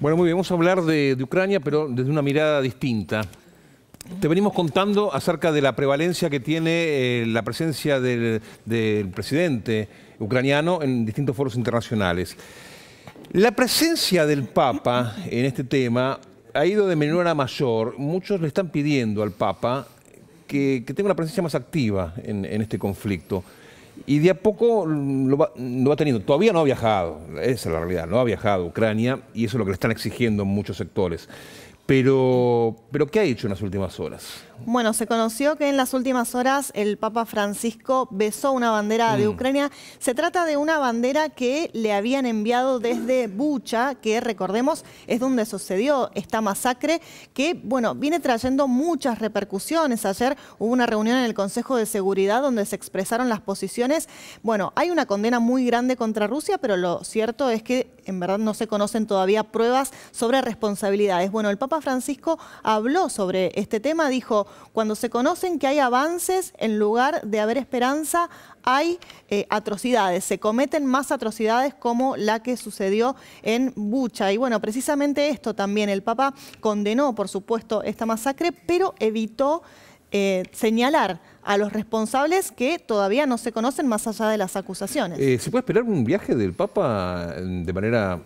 Bueno, muy bien, vamos a hablar de, Ucrania, pero desde una mirada distinta. Te venimos contando acerca de la prevalencia que tiene eh, la presencia del, presidente ucraniano en distintos foros internacionales. La presencia del Papa en este tema ha ido de menor a mayor. Muchos le están pidiendo al Papa que, tenga una presencia más activa en, en este conflicto y de a poco lo va, teniendo. Todavía no ha viajado, esa es la realidad, no ha viajado a Ucrania y eso es lo que le están exigiendo en muchos sectores. Pero, pero, ¿qué ha hecho en las últimas horas? Bueno, se conoció que en las últimas horas el Papa Francisco besó una bandera de mm. Ucrania. Se trata de una bandera que le habían enviado desde Bucha, que recordemos es donde sucedió esta masacre, que bueno, viene trayendo muchas repercusiones. Ayer hubo una reunión en el Consejo de Seguridad donde se expresaron las posiciones. Bueno, hay una condena muy grande contra Rusia, pero lo cierto es que en verdad no se conocen todavía pruebas sobre responsabilidades. Bueno, el Papa Francisco habló sobre este tema, dijo, cuando se conocen que hay avances, en lugar de haber esperanza, hay eh, atrocidades, se cometen más atrocidades como la que sucedió en Bucha. Y bueno, precisamente esto también, el Papa condenó, por supuesto, esta masacre, pero evitó eh, señalar a los responsables que todavía no se conocen más allá de las acusaciones. Eh, ¿Se puede esperar un viaje del Papa de manera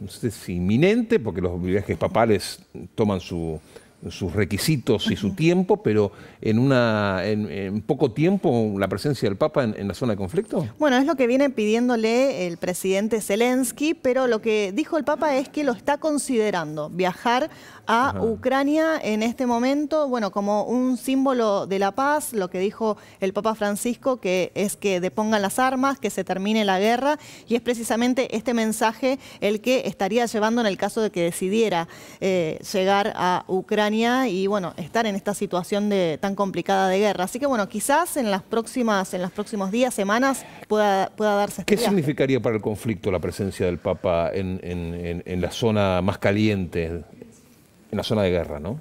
no sé inminente, porque los viajes papales toman su, sus requisitos y su tiempo, pero en, una, en, poco tiempo la presencia del Papa en, la zona de conflicto? Bueno, es lo que viene pidiéndole el presidente Zelensky, pero lo que dijo el Papa es que lo está considerando, viajar a Ucrania en este momento, bueno, como un símbolo de la paz, lo que dijo el Papa Francisco, que es que depongan las armas, que se termine la guerra, y es precisamente este mensaje el que estaría llevando en el caso de que decidiera eh, llegar a Ucrania y bueno, estar en esta situación de, tan complicada de guerra. Así que bueno, quizás en las próximas, en los próximos días, semanas, pueda, darse este ¿Qué significaría para el conflicto la presencia del Papa en, en, la zona más caliente, en la zona de guerra, no?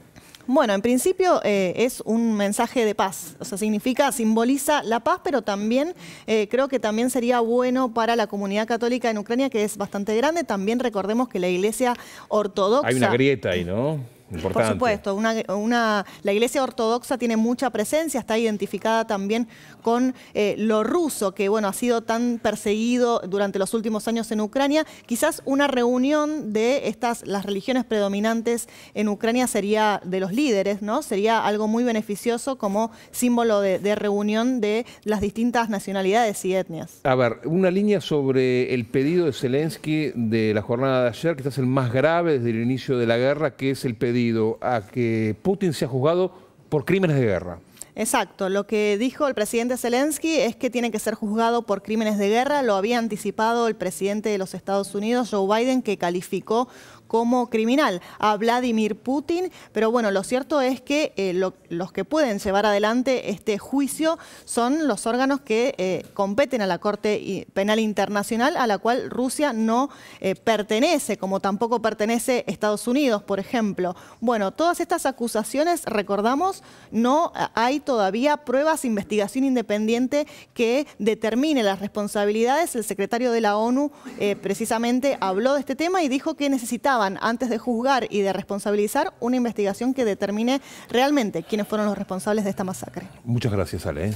Bueno, en principio eh, es un mensaje de paz, o sea, significa, simboliza la paz, pero también eh, creo que también sería bueno para la comunidad católica en Ucrania, que es bastante grande. También recordemos que la iglesia ortodoxa... Hay una grieta ahí, ¿no? Por supuesto, una, la iglesia ortodoxa tiene mucha presencia, está identificada también con eh, lo ruso, que bueno, ha sido tan perseguido durante los últimos años en Ucrania. Quizás una reunión de estas, las religiones predominantes en Ucrania sería de los líderes, ¿no? Sería algo muy beneficioso como símbolo de, reunión de las distintas nacionalidades y etnias. A ver, una línea sobre el pedido de Zelensky de la jornada de ayer, que es el más grave desde el inicio de la guerra, que es el pedido a que Putin sea juzgado por crímenes de guerra. Exacto, lo que dijo el presidente Zelensky es que tiene que ser juzgado por crímenes de guerra, lo había anticipado el presidente de los Estados Unidos, Joe Biden, que calificó como criminal a Vladimir Putin, pero bueno, lo cierto es que eh, los que pueden llevar adelante este juicio son los órganos que eh, competen a la Corte Penal Internacional, a la cual Rusia no eh, pertenece, como tampoco pertenece Estados Unidos, por ejemplo. Bueno, todas estas acusaciones, recordamos, no hay todavía pruebas, investigación independiente que determine las responsabilidades. El secretario de la ONU precisamente habló de este tema y dijo que necesitaba antes de juzgar y de responsabilizar una investigación que determine realmente quiénes fueron los responsables de esta masacre. Muchas gracias, Ale.